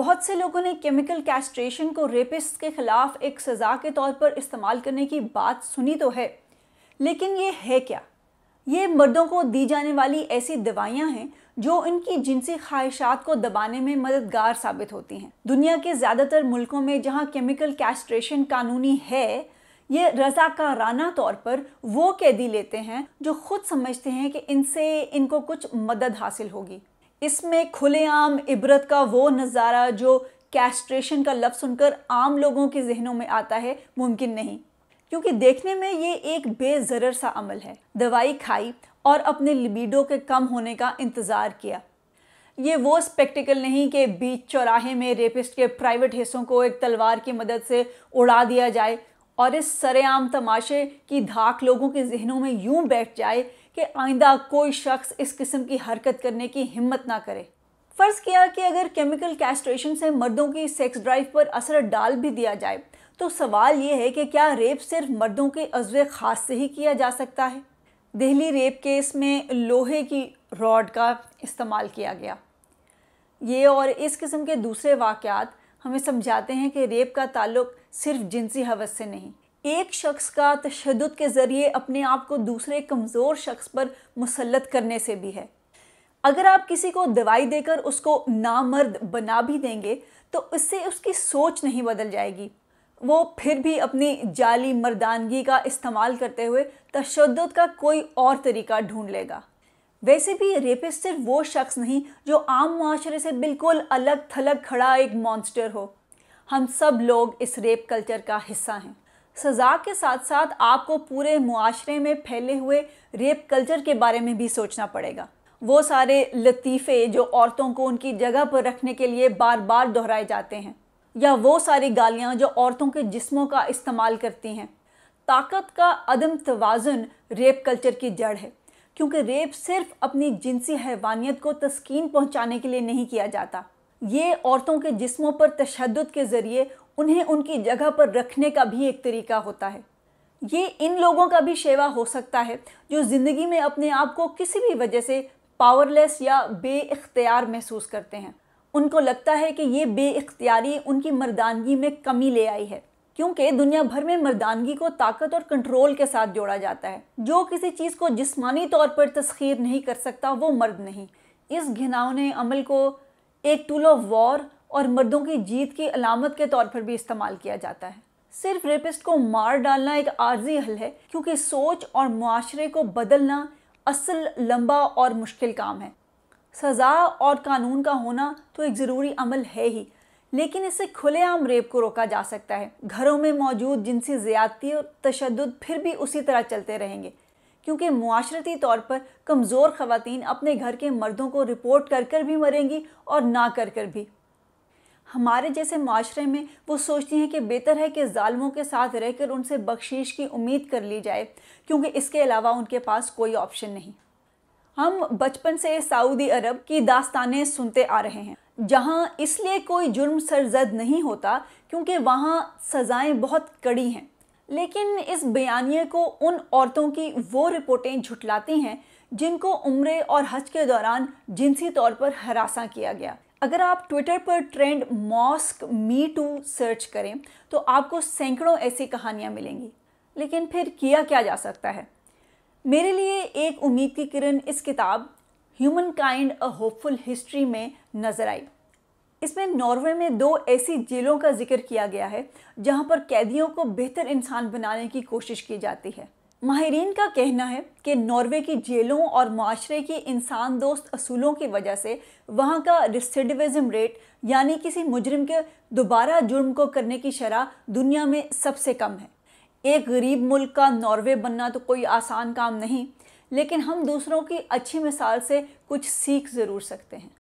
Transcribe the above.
बहुत से लोगों ने केमिकल कैस्ट्रेशन को रेपिस्ट के खिलाफ एक सज़ा के तौर पर इस्तेमाल करने की बात सुनी तो है लेकिन ये है क्या ये मर्दों को दी जाने वाली ऐसी दवाइयाँ हैं जो इनकी जिनसी ख्वाहिशात को दबाने में मददगार साबित होती हैं दुनिया के ज़्यादातर मुल्कों में जहाँ केमिकल कैस्ट्रेशन कानूनी है ये रजाकाराना तौर पर वो कैदी लेते हैं जो खुद समझते हैं कि इनसे इनको कुछ मदद हासिल होगी इसमें खुलेआम इबरत का वो नज़ारा जो कैस्ट्रेशन का लफ्ज़ सुनकर आम लोगों के जहनों में आता है मुमकिन नहीं क्योंकि देखने में ये एक बेजर सा अमल है दवाई खाई और अपने लिबिडो के कम होने का इंतज़ार किया ये वो स्पेक्टिकल नहीं कि बीच चौराहे में रेपिस्ट के प्राइवेट हिस्सों को एक तलवार की मदद से उड़ा दिया जाए और इस सरेआम तमाशे की धाक लोगों के जहनों में यूं बैठ जाए कि आइंदा कोई शख्स इस किस्म की हरकत करने की हिम्मत ना करे फ़र्ज़ किया कि अगर केमिकल कैस्ट्रेशन से मर्दों की सेक्स ड्राइव पर असर डाल भी दिया जाए तो सवाल ये है कि क्या रेप सिर्फ मर्दों के अजव ख़ास से ही किया जा सकता है दिल्ली रेप केस में लोहे की रॉड का इस्तेमाल किया गया ये और इस किस्म के दूसरे वाक़ हमें समझाते हैं कि रेप का ताल्लुक सिर्फ जिनसी हवस से नहीं एक शख्स का तशद के ज़रिए अपने आप को दूसरे कमज़ोर शख्स पर मुसलत करने से भी है अगर आप किसी को दवाई देकर उसको नामर्द बना भी देंगे तो इससे उसकी सोच नहीं बदल जाएगी वो फिर भी अपनी जाली मर्दानगी का इस्तेमाल करते हुए तशद का कोई और तरीका ढूंढ लेगा वैसे भी रेपिस्ट सिर्फ वो शख्स नहीं जो आम माशरे से बिल्कुल अलग थलग खड़ा एक मॉन्स्टर हो हम सब लोग इस रेप कल्चर का हिस्सा हैं सज़ा के साथ साथ आपको पूरे मुआशरे में फैले हुए रेप कल्चर के बारे में भी सोचना पड़ेगा वो सारे लतीफ़े जो औरतों को उनकी जगह पर रखने के लिए बार बार दोहराए जाते हैं या वो सारी गालियाँ जो औरतों के जिस्मों का इस्तेमाल करती हैं ताकत का अदम तोज़ुन रेप कल्चर की जड़ है क्योंकि रेप सिर्फ अपनी जिनसी हैवानियत को तस्कीन पहुँचाने के लिए नहीं किया जाता ये औरतों के जिस्मों पर तशद के ज़रिए उन्हें उनकी जगह पर रखने का भी एक तरीका होता है ये इन लोगों का भी शेवा हो सकता है जो ज़िंदगी में अपने आप को किसी भी वजह से पावरलेस या बेख्तियार महसूस करते हैं उनको लगता है कि ये बेख्तियारी उनकी मर्दानगी में कमी ले आई है क्योंकि दुनिया भर में मर्दानगी को ताकत और कंट्रोल के साथ जोड़ा जाता है जो किसी चीज़ को जिस्मानी तौर पर तस्खीर नहीं कर सकता वो मर्द नहीं इस घिनावने अमल को एक टूल ऑफ वॉर और मर्दों की जीत की अलामत के तौर पर भी इस्तेमाल किया जाता है सिर्फ रेपिस्ट को मार डालना एक आर्जी हल है क्योंकि सोच और माशरे को बदलना असल लंबा और मुश्किल काम है सज़ा और कानून का होना तो एक ज़रूरी अमल है ही लेकिन इससे खुलेआम रेप को रोका जा सकता है घरों में मौजूद जिनसी ज़्यादती और तशद फिर भी उसी तरह चलते रहेंगे क्योंकि माशरती तौर पर कमज़ोर ख़वान अपने घर के मर्दों को रिपोर्ट कर कर भी मरेंगी और ना कर कर भी हमारे जैसे माशरे में वो सोचती हैं कि बेहतर है कि ालमों के साथ रहकर उनसे बख्शीश की उम्मीद कर ली जाए क्योंकि इसके अलावा उनके पास कोई ऑप्शन नहीं हम बचपन से सऊदी अरब की दास्तानें सुनते आ रहे हैं जहाँ इसलिए कोई जुर्म सरजद नहीं होता क्योंकि वहाँ सज़ाएँ बहुत कड़ी हैं लेकिन इस बयानिए को उन औरतों की वो रिपोर्टें झुटलाती हैं जिनको उम्र और हज के दौरान जिनसी तौर पर हरासा किया गया अगर आप ट्विटर पर ट्रेंड मॉस्क मी टू सर्च करें तो आपको सैकड़ों ऐसी कहानियाँ मिलेंगी लेकिन फिर किया क्या जा सकता है मेरे लिए एक उम्मीद की किरण इस किताब humankind a hopeful history में नज़र आई इसमें नॉर्वे में दो ऐसी जेलों का जिक्र किया गया है जहां पर कैदियों को बेहतर इंसान बनाने की कोशिश की जाती है माहरीन का कहना है कि नॉर्वे की जेलों और माशरे की इंसान दोस्त असूलों की वजह से वहाँ का रिसिडिविज़म रेट यानी किसी मुजरिम के दोबारा जुर्म को करने की शरह दुनिया में सबसे कम है एक गरीब मुल्क का नॉर्वे बनना तो कोई आसान काम नहीं लेकिन हम दूसरों की अच्छी मिसाल से कुछ सीख ज़रूर सकते हैं